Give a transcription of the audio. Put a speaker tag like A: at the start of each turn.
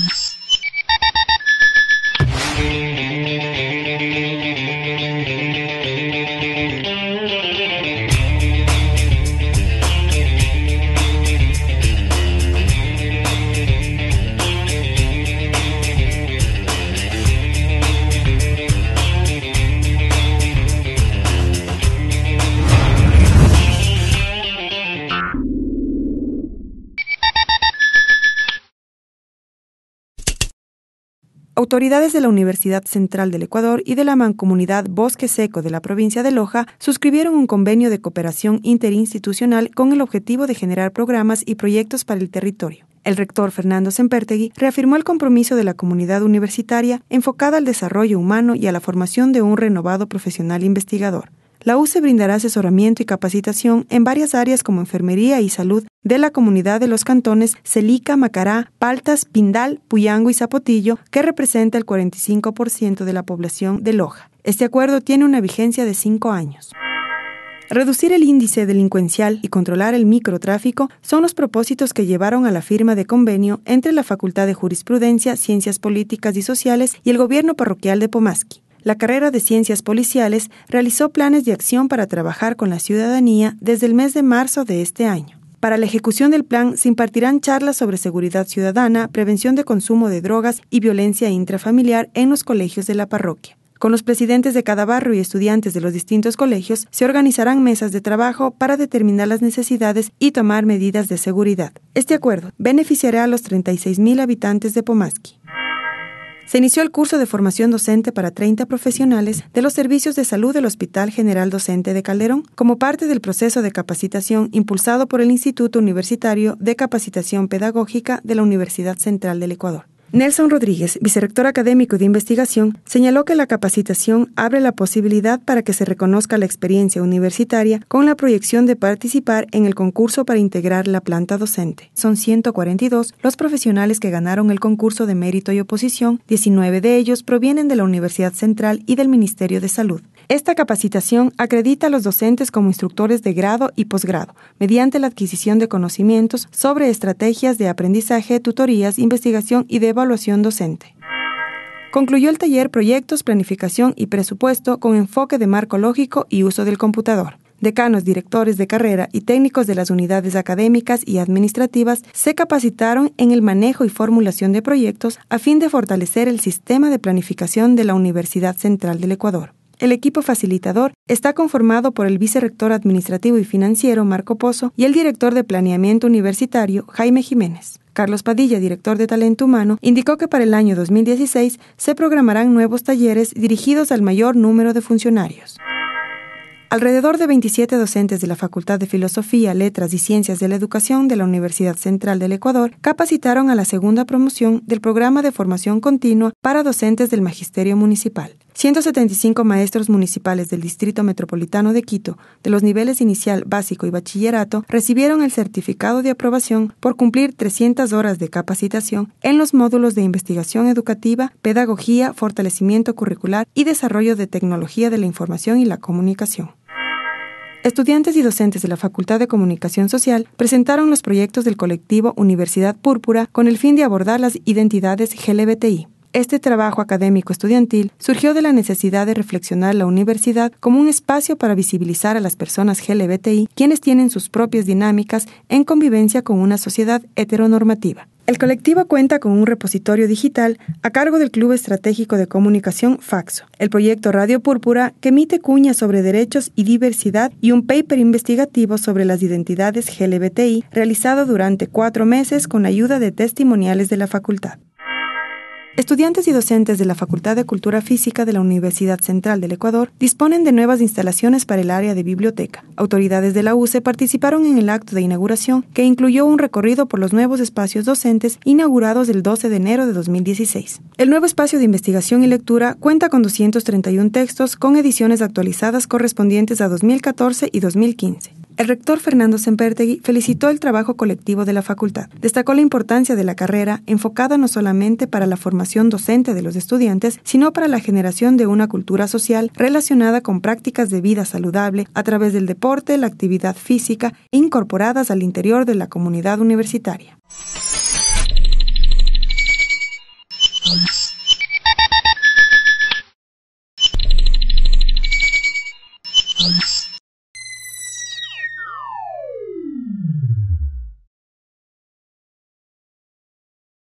A: Thanks. autoridades de la Universidad Central del Ecuador y de la mancomunidad Bosque Seco de la provincia de Loja suscribieron un convenio de cooperación interinstitucional con el objetivo de generar programas y proyectos para el territorio. El rector Fernando Sempertegui reafirmó el compromiso de la comunidad universitaria enfocada al desarrollo humano y a la formación de un renovado profesional investigador la UCE brindará asesoramiento y capacitación en varias áreas como enfermería y salud de la comunidad de los cantones Celica, Macará, Paltas, Pindal, Puyango y Zapotillo, que representa el 45% de la población de Loja. Este acuerdo tiene una vigencia de cinco años. Reducir el índice delincuencial y controlar el microtráfico son los propósitos que llevaron a la firma de convenio entre la Facultad de Jurisprudencia, Ciencias Políticas y Sociales y el Gobierno Parroquial de Pomasqui la carrera de Ciencias Policiales realizó planes de acción para trabajar con la ciudadanía desde el mes de marzo de este año. Para la ejecución del plan se impartirán charlas sobre seguridad ciudadana, prevención de consumo de drogas y violencia intrafamiliar en los colegios de la parroquia. Con los presidentes de cada barrio y estudiantes de los distintos colegios se organizarán mesas de trabajo para determinar las necesidades y tomar medidas de seguridad. Este acuerdo beneficiará a los 36.000 habitantes de Pomasqui se inició el curso de formación docente para 30 profesionales de los servicios de salud del Hospital General Docente de Calderón como parte del proceso de capacitación impulsado por el Instituto Universitario de Capacitación Pedagógica de la Universidad Central del Ecuador. Nelson Rodríguez, vicerrector académico de investigación, señaló que la capacitación abre la posibilidad para que se reconozca la experiencia universitaria con la proyección de participar en el concurso para integrar la planta docente. Son 142 los profesionales que ganaron el concurso de mérito y oposición, 19 de ellos provienen de la Universidad Central y del Ministerio de Salud. Esta capacitación acredita a los docentes como instructores de grado y posgrado, mediante la adquisición de conocimientos sobre estrategias de aprendizaje, tutorías, investigación y de evaluación docente. Concluyó el taller Proyectos, Planificación y Presupuesto con enfoque de marco lógico y uso del computador. Decanos, directores de carrera y técnicos de las unidades académicas y administrativas se capacitaron en el manejo y formulación de proyectos a fin de fortalecer el sistema de planificación de la Universidad Central del Ecuador. El equipo facilitador está conformado por el vicerrector administrativo y financiero Marco Pozo y el director de planeamiento universitario Jaime Jiménez. Carlos Padilla, director de Talento Humano, indicó que para el año 2016 se programarán nuevos talleres dirigidos al mayor número de funcionarios. Alrededor de 27 docentes de la Facultad de Filosofía, Letras y Ciencias de la Educación de la Universidad Central del Ecuador capacitaron a la segunda promoción del programa de formación continua para docentes del Magisterio Municipal. 175 maestros municipales del Distrito Metropolitano de Quito, de los niveles inicial, básico y bachillerato, recibieron el certificado de aprobación por cumplir 300 horas de capacitación en los módulos de investigación educativa, pedagogía, fortalecimiento curricular y desarrollo de tecnología de la información y la comunicación. Estudiantes y docentes de la Facultad de Comunicación Social presentaron los proyectos del colectivo Universidad Púrpura con el fin de abordar las identidades LGBTI. Este trabajo académico estudiantil surgió de la necesidad de reflexionar la universidad como un espacio para visibilizar a las personas LGBTI, quienes tienen sus propias dinámicas en convivencia con una sociedad heteronormativa. El colectivo cuenta con un repositorio digital a cargo del Club Estratégico de Comunicación Faxo, el proyecto Radio Púrpura que emite cuñas sobre derechos y diversidad y un paper investigativo sobre las identidades LGBTI realizado durante cuatro meses con ayuda de testimoniales de la facultad. Estudiantes y docentes de la Facultad de Cultura Física de la Universidad Central del Ecuador disponen de nuevas instalaciones para el área de biblioteca. Autoridades de la UCE participaron en el acto de inauguración que incluyó un recorrido por los nuevos espacios docentes inaugurados el 12 de enero de 2016. El nuevo espacio de investigación y lectura cuenta con 231 textos con ediciones actualizadas correspondientes a 2014 y 2015. El rector Fernando Sempertegui felicitó el trabajo colectivo de la facultad. Destacó la importancia de la carrera enfocada no solamente para la formación docente de los estudiantes, sino para la generación de una cultura social relacionada con prácticas de vida saludable a través del deporte, la actividad física, incorporadas al interior de la comunidad universitaria.